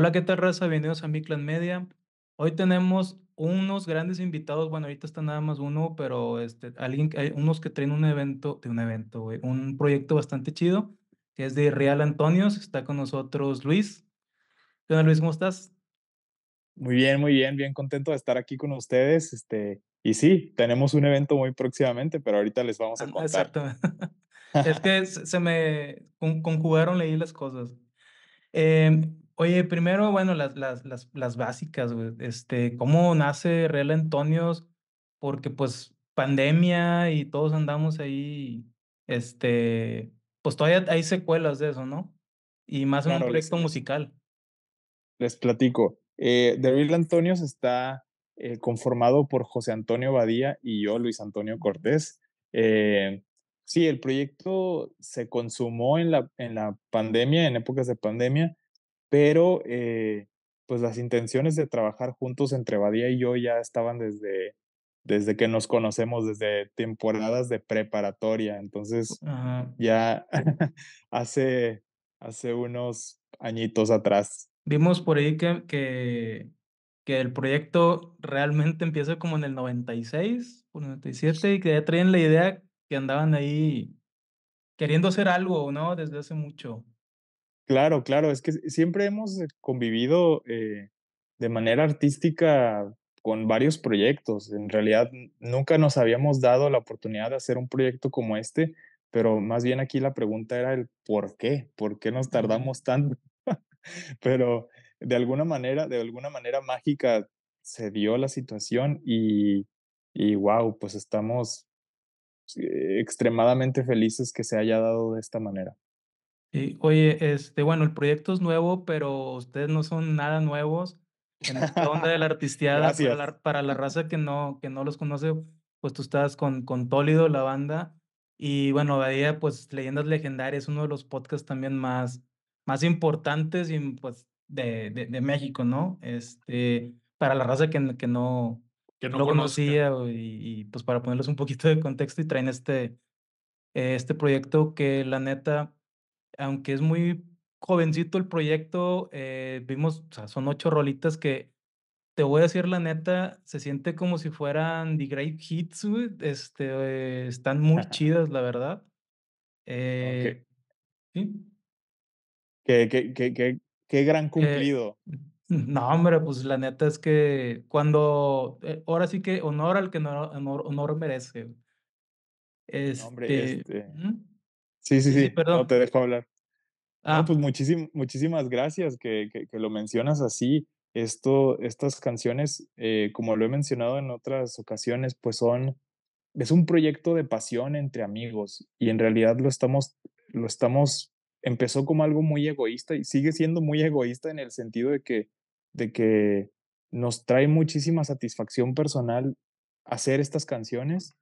Hola, ¿qué tal raza? Bienvenidos a Mi Clan Media. Hoy tenemos unos grandes invitados, bueno, ahorita está nada más uno, pero este, alguien, hay eh, unos que traen un evento, de un evento, un proyecto bastante chido, que es de Real Antonios, está con nosotros Luis. ¿Qué Luis, cómo estás? Muy bien, muy bien, bien contento de estar aquí con ustedes, este, y sí, tenemos un evento muy próximamente, pero ahorita les vamos a ah, contar. Exacto. es que se me conjugaron leí las cosas. Eh, Oye, primero, bueno, las, las, las, las básicas, güey. Este, ¿cómo nace Real Antonios? Porque pues pandemia y todos andamos ahí, este, pues todavía hay secuelas de eso, ¿no? Y más en un proyecto musical. Les platico. Eh, The Real Antonios está eh, conformado por José Antonio Badía y yo, Luis Antonio Cortés. Eh, sí, el proyecto se consumó en la, en la pandemia, en épocas de pandemia, pero eh, pues las intenciones de trabajar juntos entre Badía y yo ya estaban desde, desde que nos conocemos, desde temporadas de preparatoria. Entonces, ya hace, hace unos añitos atrás. Vimos por ahí que, que, que, el proyecto realmente empieza como en el 96 o 97 y que ya traen la idea que andaban ahí queriendo hacer algo, ¿no? Desde hace mucho. Claro, claro, es que siempre hemos eh, convivido eh, de manera artística con varios proyectos. En realidad nunca nos habíamos dado la oportunidad de hacer un proyecto como este, pero más bien aquí la pregunta era el por qué, por qué nos tardamos tanto. pero de alguna manera, de alguna manera mágica se dio la situación y, y wow, pues estamos eh, extremadamente felices que se haya dado de esta manera oye, este, bueno, el proyecto es nuevo, pero ustedes no son nada nuevos en esta onda de la artisteada. para, la, raza que no, que no los conoce, pues tú estás con, con Tólido, la banda. Y bueno, idea, pues Leyendas Legendarias, uno de los podcasts también más, más importantes y, pues, de, de, México, ¿no? Este, para la raza que, no, que no lo conocía y, y, pues para ponerles un poquito de contexto y traen este, este proyecto que la neta aunque es muy jovencito el proyecto, eh, vimos, o sea, son ocho rolitas que te voy a decir la neta, se siente como si fueran The Great Hits, Este, están muy chidas, la verdad. Eh, ¿sí? ¿Qué, qué, qué, qué, gran eh, cumplido. no, hombre, pues la neta es que cuando, eh, ahora sí que honor al que honor, honor merece. Este, hombre, este... este Sí, sí, sí, no te dejo hablar. Ah, pues muchísimas gracias que, lo mencionas así. Esto, estas canciones, eh, como lo he mencionado en otras ocasiones, pues son, es un proyecto de pasión entre amigos y en realidad lo estamos, lo estamos, empezó como algo muy egoísta y sigue siendo muy egoísta en el sentido de que, de que nos trae muchísima satisfacción personal hacer estas canciones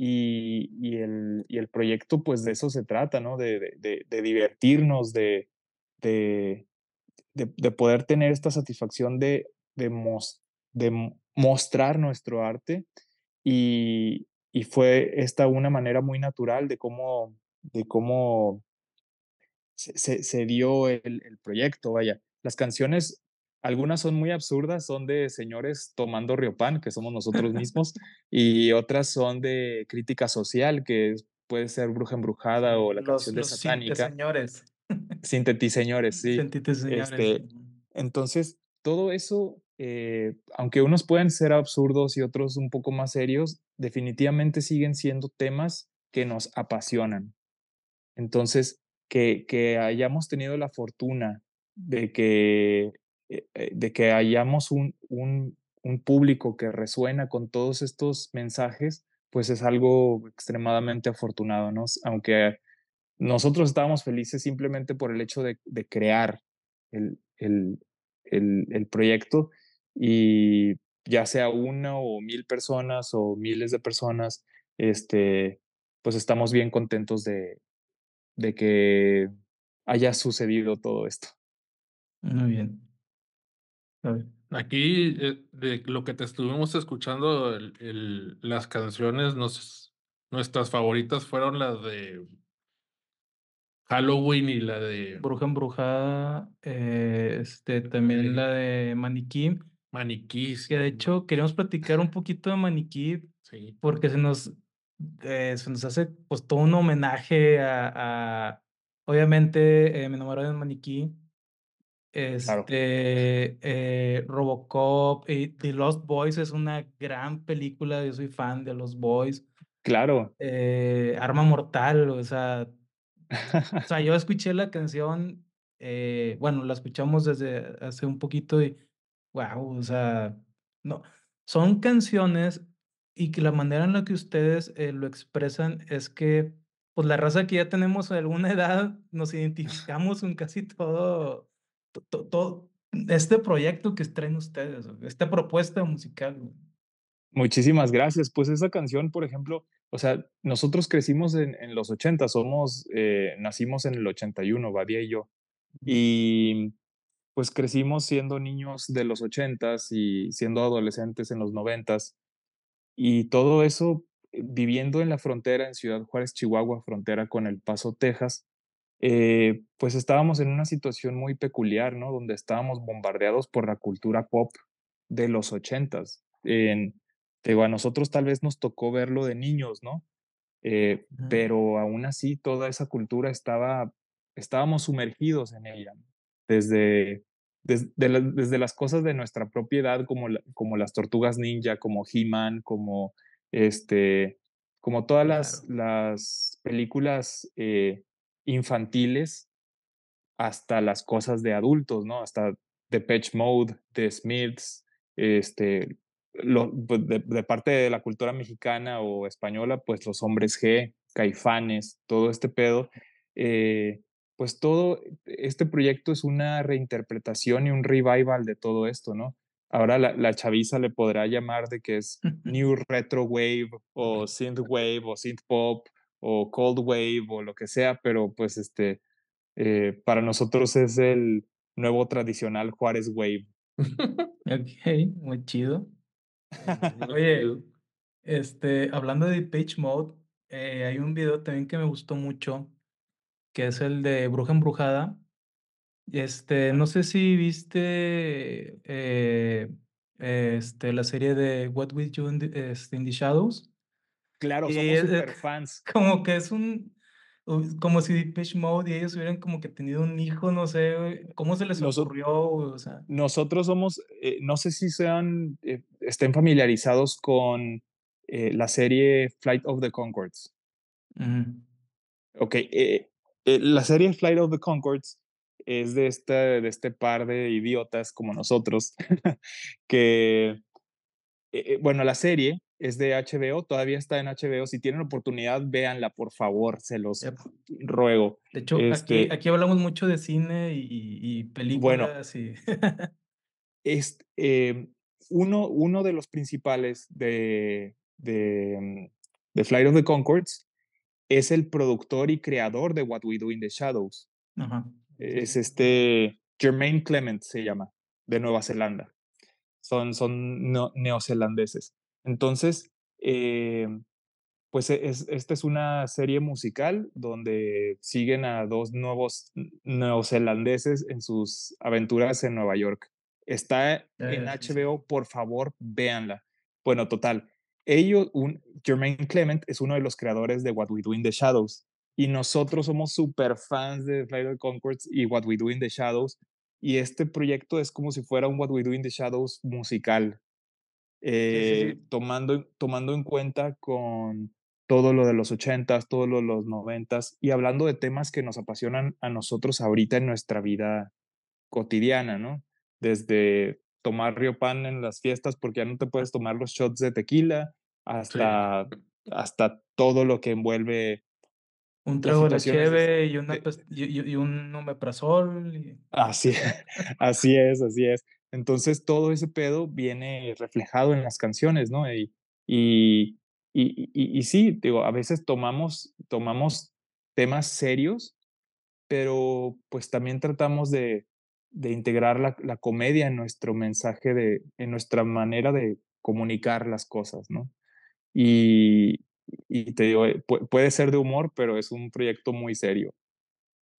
y, el, proyecto, pues de eso se trata, ¿no? De, divertirnos, de, de, poder tener esta satisfacción de, de, mostrar nuestro arte. Y, fue esta una manera muy natural de cómo, de cómo se, dio el, el, proyecto, vaya. Las canciones algunas son muy absurdas, son de señores tomando riopan, que somos nosotros mismos, y otras son de crítica social, que puede ser Bruja Embrujada o la los, canción de Satánica. señores. sí. Señores. Este, entonces, todo eso, eh, aunque unos pueden ser absurdos y otros un poco más serios, definitivamente siguen siendo temas que nos apasionan. Entonces, que, que hayamos tenido la fortuna de que eh, eh, de que hayamos un, un, público que resuena con todos estos mensajes, pues es algo extremadamente afortunado, ¿no? Aunque nosotros estábamos felices simplemente por el hecho de, crear el, el, proyecto y ya sea una o mil personas o miles de personas, este, pues estamos bien contentos de, de que haya sucedido todo esto. Muy bien. Aquí, eh, de lo que te estuvimos escuchando, las canciones, nuestras favoritas fueron las de Halloween y la de... Bruja embrujada, eh, este, también la de Maniquí. Maniquí. Que de hecho queríamos platicar un poquito de Maniquí, porque se nos, eh, se nos hace pues todo un homenaje a, a obviamente, Me enamoré de Maniquí, este, eh, Robocop, y The Lost Boys es una gran película, yo soy fan de Los Boys. Claro. Eh, Arma Mortal, o sea, o sea, yo escuché la canción, eh, bueno, la escuchamos desde hace un poquito y, wow, o sea, no, son canciones y que la manera en la que ustedes lo expresan es que, pues la raza que ya tenemos alguna edad, nos identificamos con casi todo, todo este proyecto que traen ustedes, esta propuesta musical. Muchísimas gracias. Pues esa canción, por ejemplo, o sea, nosotros crecimos en, en los 80, somos, eh, nacimos en el 81, Badia y yo. Y pues crecimos siendo niños de los 80 y siendo adolescentes en los 90 y todo eso eh, viviendo en la frontera en Ciudad Juárez, Chihuahua, frontera con El Paso, Texas, eh, pues estábamos en una situación muy peculiar, ¿no? Donde estábamos bombardeados por la cultura pop de los ochentas. en a nosotros tal vez nos tocó verlo de niños, ¿no? Eh, pero aún así toda esa cultura estaba, estábamos sumergidos en ella, desde, desde, desde las cosas de nuestra propiedad, como, como las tortugas ninja, como He-Man, como, este, como todas las, las películas eh, infantiles hasta las cosas de adultos, ¿no? Hasta The Patch Mode, The Smiths, este, pues, de, parte de la cultura mexicana o española, pues los hombres G, caifanes, todo este pedo. Eh, pues todo este proyecto es una reinterpretación y un revival de todo esto, ¿no? Ahora la, la chaviza le podrá llamar de que es New Retro Wave o Synth Wave o Synth Pop o Cold Wave o lo que sea, pero pues este, eh, para nosotros es el nuevo tradicional Juárez Wave. ok, muy chido. Oye, este, hablando de Pitch Mode, eh, hay un video también que me gustó mucho, que es el de Bruja Embrujada. Este, no sé si viste eh, este, la serie de What We Do este, in the Shadows. Claro, somos eh, super fans. Como que es un, como si Pitch Mode y ellos hubieran como que tenido un hijo, no sé, ¿cómo se les ocurrió? Nosotros, somos, eh, no sé si sean, eh, estén familiarizados con la serie Flight of the Concords. Ok, la serie Flight of the Concords es de, esta, de este par de idiotas como nosotros, que, bueno, la serie es de HBO, todavía está en HBO. Si tienen oportunidad, véanla, por favor, se los ruego. De hecho, este aquí, hablamos mucho de cine y, películas. Bueno, y... Este, eh, uno, uno de los principales de, de, mm, de Flight of the Concords es el productor y creador de What We Do in the Shadows. Es este Jermaine Clement, se llama, de Nueva Zelanda. Son, son neozelandeses. Entonces, eh, pues e, esta es una serie musical donde siguen a dos nuevos neozelandeses en sus aventuras en Nueva York. Está en HBO, ah, por favor, véanla. Bueno, total. Ellos, un, Jermaine Clement es uno de los creadores de What We Do in the Shadows y nosotros somos super fans de Flight of Concords y What We Do in the Shadows y este proyecto es como si fuera un What We Do in the Shadows musical eh, Tomando, tomando en cuenta con todo lo de los ochentas, todo lo de los noventas, y hablando de temas que nos apasionan a nosotros ahorita en nuestra vida cotidiana, ¿no? Desde tomar río pan en las fiestas porque ya no te puedes tomar los shots de tequila, hasta, hasta todo lo que envuelve un trago de cheve y, una, y, un omeprazol. Y... Así, así es, así es. Entonces todo ese pedo viene reflejado en las canciones, ¿no? Y, y, y, sí, digo, a veces tomamos, tomamos temas serios, pero pues también tratamos de, de integrar la, comedia en nuestro mensaje, de, en nuestra manera de comunicar las cosas, ¿no? Y, y te digo, eh, puede ser de humor, pero es un proyecto muy serio.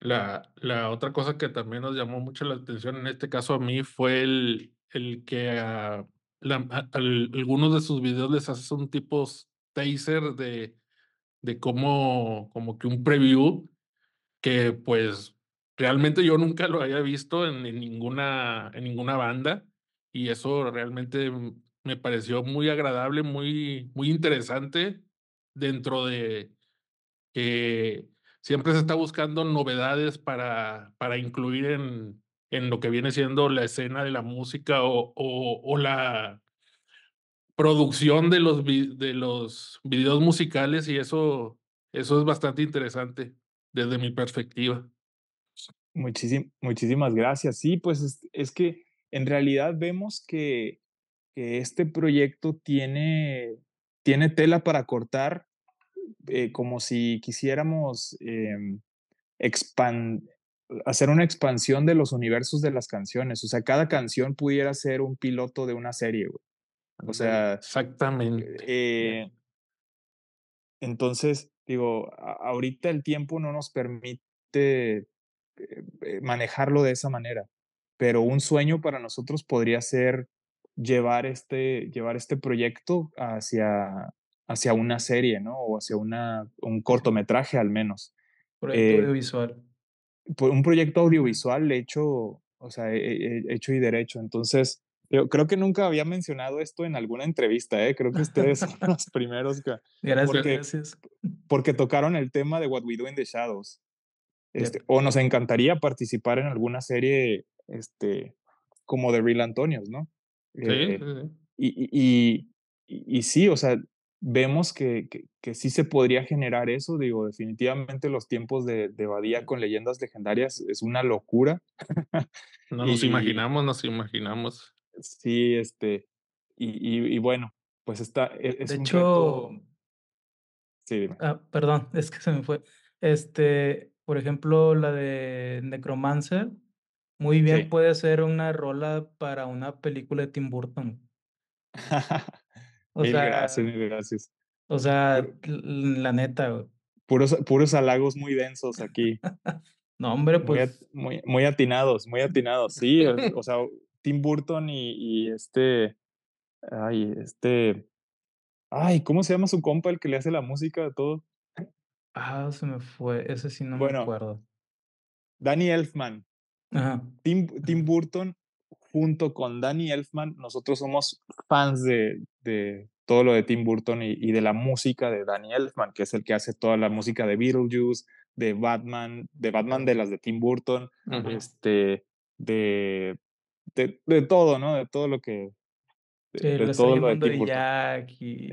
La, la otra cosa que también nos llamó mucho la atención en este caso a mí fue el, el que a, la, algunos de sus videos les hace un tipo taser de, de cómo, como que un preview que pues realmente yo nunca lo había visto en, en, ninguna, en ninguna banda y eso realmente me pareció muy agradable, muy, muy interesante dentro de que siempre se está buscando novedades para, para incluir en, lo que viene siendo la escena de la música o, la producción de los, de los videos musicales y eso, eso es bastante interesante desde mi perspectiva. muchísimas gracias. Sí, pues es, que en realidad vemos que, este proyecto tiene, tiene tela para cortar eh, como si quisiéramos em, expand hacer una expansión de los universos de las canciones. O sea, cada canción pudiera ser un piloto de una serie, O sea. Exactamente. Eh, entonces, digo, ahorita el tiempo no nos permite eh, manejarlo de esa manera. Pero un sueño para nosotros podría ser llevar este, llevar este proyecto hacia, hacia una serie, ¿no? O hacia una, un cortometraje al menos. Proyecto eh, audiovisual. Un proyecto audiovisual hecho, o sea, eh, eh, hecho y derecho. Entonces, yo creo que nunca había mencionado esto en alguna entrevista, ¿eh? Creo que ustedes son los primeros que... Gracias, porque, Porque tocaron el tema de What We Do in the Shadows. Este, O nos encantaría participar en alguna serie este, como de Real Antonios, ¿no? Sí, sí, y, y, y, sí, o sea, vemos que, que, sí se podría generar eso, digo, definitivamente los tiempos de, de Badía con leyendas legendarias es una locura. No nos imaginamos, nos imaginamos. Sí, este, y, y, bueno, pues está... E, es de hecho... Sí, Ah, perdón, es que se me fue. Este, por ejemplo, la de Necromancer, muy bien puede ser una rola para una película de Tim Burton. O gracias, mil gracias. O sea, la neta, Puros, puros halagos muy densos aquí. no, hombre, pues. Muy, muy, atinados, muy atinados. Sí, o sea, Tim Burton y, este. Ay, este. Ay, ¿cómo se llama su compa el que le hace la música de todo? Ah, se me fue. Ese sí no me acuerdo. Danny Elfman. Ajá. Tim Burton junto con Danny Elfman, nosotros somos fans de, de todo lo de Tim Burton y, de la música de Danny Elfman, que es el que hace toda la música de Beetlejuice, de Batman, de Batman de las de Tim Burton, este, de, de, todo, ¿no? De todo lo que... De, todo lo de Tim Burton.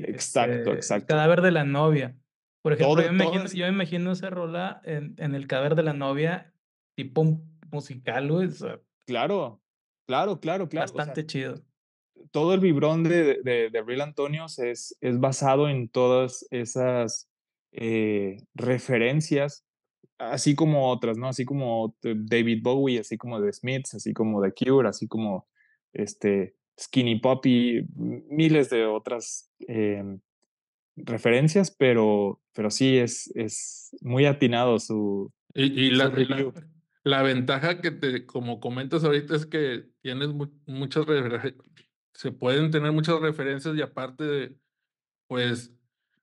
exacto, este, exacto. El cadáver de la novia. Por ejemplo, yo, me imagino, esa rola en, en el cadáver de la novia, tipo musical, güey. claro, Claro, claro, claro. Bastante chido. Todo el vibrón de, de, Real Antonios es, es basado en todas esas eh, referencias, así como otras, ¿no? Así como David Bowie, así como The Smiths, así como The Cure, así como este, Skinny Poppy, miles de otras em, referencias, pero, pero sí es, es muy atinado su. Y, la, y la, la, ventaja que te, como comentas ahorita, es que tienes muchas se pueden tener muchas referencias y aparte, de pues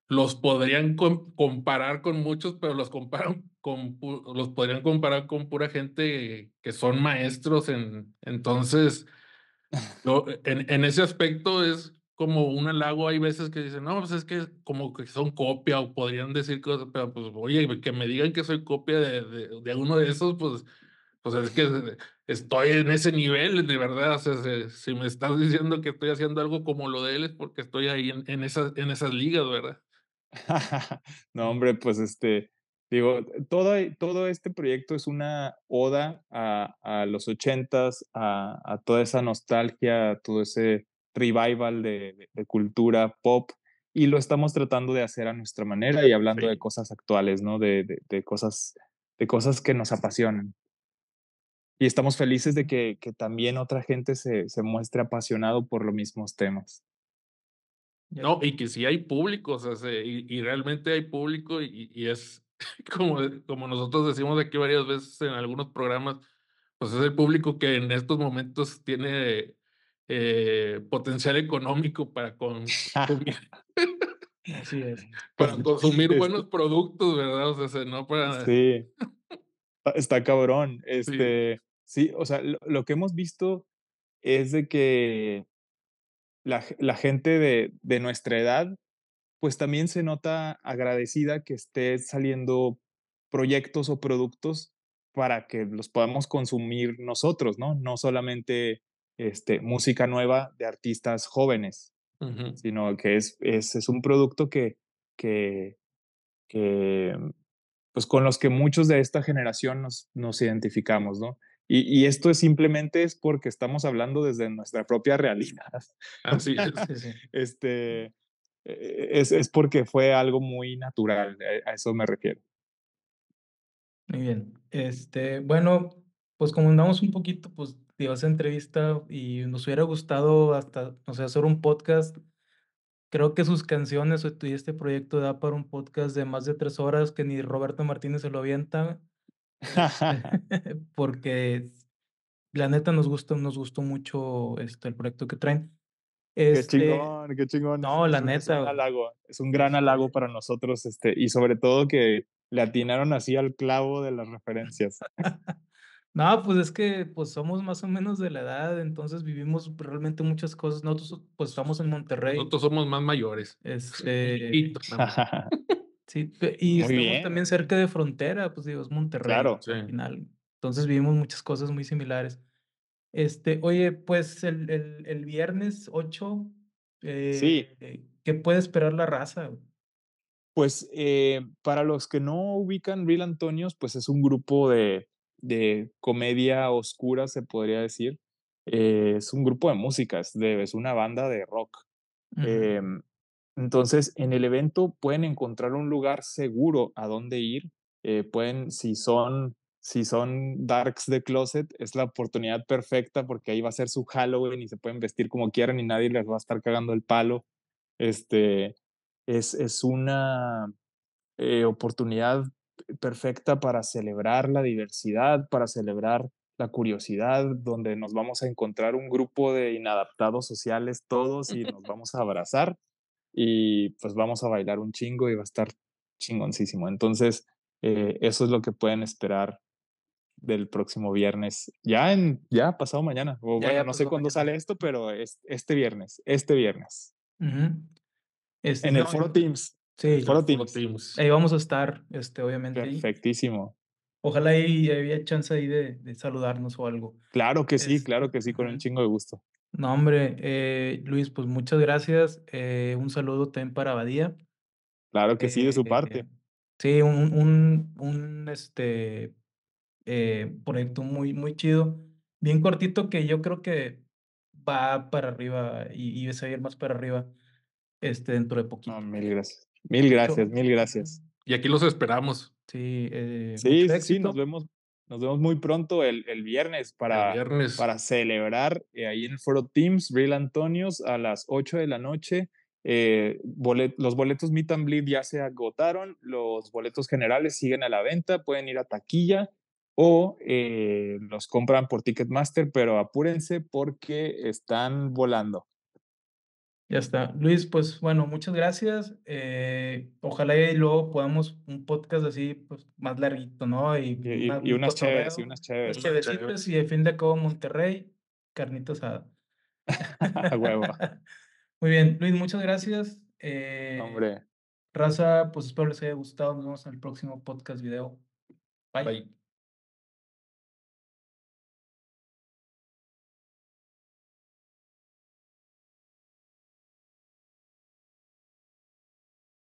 los podrían comparar con muchos, pero los comparan con los podrían comparar con pura gente que son maestros en entonces en, ese aspecto es como un halago, hay veces que dicen, "No, pues es que como que son copia o podrían decir cosas, pero pues oye, que me digan que soy copia de, de, de uno de esos, pues pues es que estoy en ese nivel, de verdad. si, me estás diciendo que estoy haciendo algo como lo de él es porque estoy ahí en, esas, en esas ligas, ¿verdad? no, hombre, pues este, digo, todo, todo este proyecto es una oda a, los ochentas, a, toda esa nostalgia, a todo ese revival de, cultura pop y lo estamos tratando de hacer a nuestra manera y hablando de cosas actuales, ¿no? de, cosas, de cosas que nos apasionan y estamos felices de que, que también otra gente se, se, muestre apasionado por los mismos temas. No, y que si sí hay público, o sea, y, realmente hay público y, y, es como, como nosotros decimos aquí varias veces en algunos programas, pues es el público que en estos momentos tiene eh, potencial económico para consumir. Así es. para pues, consumir este buenos productos, ¿verdad? O sea, no para... Sí está cabrón. Este, sí. o sea, lo, que hemos visto es de que la, gente de, de nuestra edad, pues también se nota agradecida que esté saliendo proyectos o productos para que los podamos consumir nosotros, ¿no? No solamente este, música nueva de artistas jóvenes, sino que es, es, es un producto que, que, que pues con los que muchos de esta generación nos, nos identificamos, ¿no? Y, esto es simplemente es porque estamos hablando desde nuestra propia realidad. es. Sí, sí. Este, eh, es, es, porque fue algo muy natural, eh, a eso me refiero. Muy bien. Este, bueno, pues como andamos un poquito, pues digo, esa entrevista y nos hubiera gustado hasta, no sé, hacer un podcast Creo que sus canciones y este proyecto da para un podcast de más de tres horas que ni Roberto Martínez se lo avienta. Este, porque la neta nos gustó, nos gustó mucho este, el proyecto que traen. qué este, chingón, qué chingón. No, la neta. Es un, es un gran halago para nosotros este, y sobre todo que le atinaron así al clavo de las referencias. No, pues es que pues somos más o menos de la edad, entonces vivimos realmente muchas cosas. Nosotros pues estamos en Monterrey. Nosotros somos más mayores. Este... sí, y estamos también cerca de frontera, pues digo, es Monterrey claro, final. Entonces vivimos muchas cosas muy similares. Este, oye, pues el, viernes 8, sí. Eh, ¿qué puede esperar la raza? Pues eh, para los que no ubican Real Antonios, pues es un grupo de, de comedia oscura, se podría decir. Eh, es un grupo de música, es, una banda de rock. Em, entonces, en el evento pueden encontrar un lugar seguro a donde ir. Eh, pueden, si son, si son darks de closet, es la oportunidad perfecta porque ahí va a ser su Halloween y se pueden vestir como quieran y nadie les va a estar cagando el palo. Este, es, es una eh, oportunidad perfecta para celebrar la diversidad, para celebrar la curiosidad, donde nos vamos a encontrar un grupo de inadaptados sociales todos y nos vamos a abrazar y pues vamos a bailar un chingo y va a estar chingoncísimo. Entonces, eh, eso es lo que pueden esperar del próximo viernes, ya en, ya pasado mañana, o no sé cuándo sale esto, pero es, este viernes, este viernes. Este, en el Foro Teams. Sí, Ahí vamos a estar, este, obviamente. Perfectísimo. Ojalá ahí había chance ahí de, saludarnos o algo. Claro que sí, este, claro que sí, con un chingo de gusto. No, hombre, eh, Luis, pues muchas gracias. Eh, un saludo también para Abadía. Claro que sí, de su eh, parte. sí, un, un, un este, eh, proyecto muy, muy chido. Bien cortito que yo creo que va para arriba y, y va a ir más para arriba este, dentro de poquito. No, mil gracias. Mil gracias, mil gracias. Y aquí los esperamos. Sí, eh, sí, sí, nos vemos, nos vemos muy pronto el, viernes para, para celebrar eh, ahí en el foro Teams, Real Antonios, a las 8 de la noche. Eh, los boletos Meet and Bleed ya se agotaron, los boletos generales siguen a la venta, pueden ir a taquilla o los compran por Ticketmaster, pero apúrense porque están volando. Ya está. Luis, pues bueno, muchas gracias. Eh, ojalá y luego podamos un podcast así, pues más larguito, ¿no? Y, y, unas chéveres, y unas chéveres. y de fin de Monterrey, carnita A huevo. Muy bien, Luis, muchas gracias. Eh, Hombre. Raza, pues espero les haya gustado. Nos vemos en el próximo podcast video. Bye. Bye.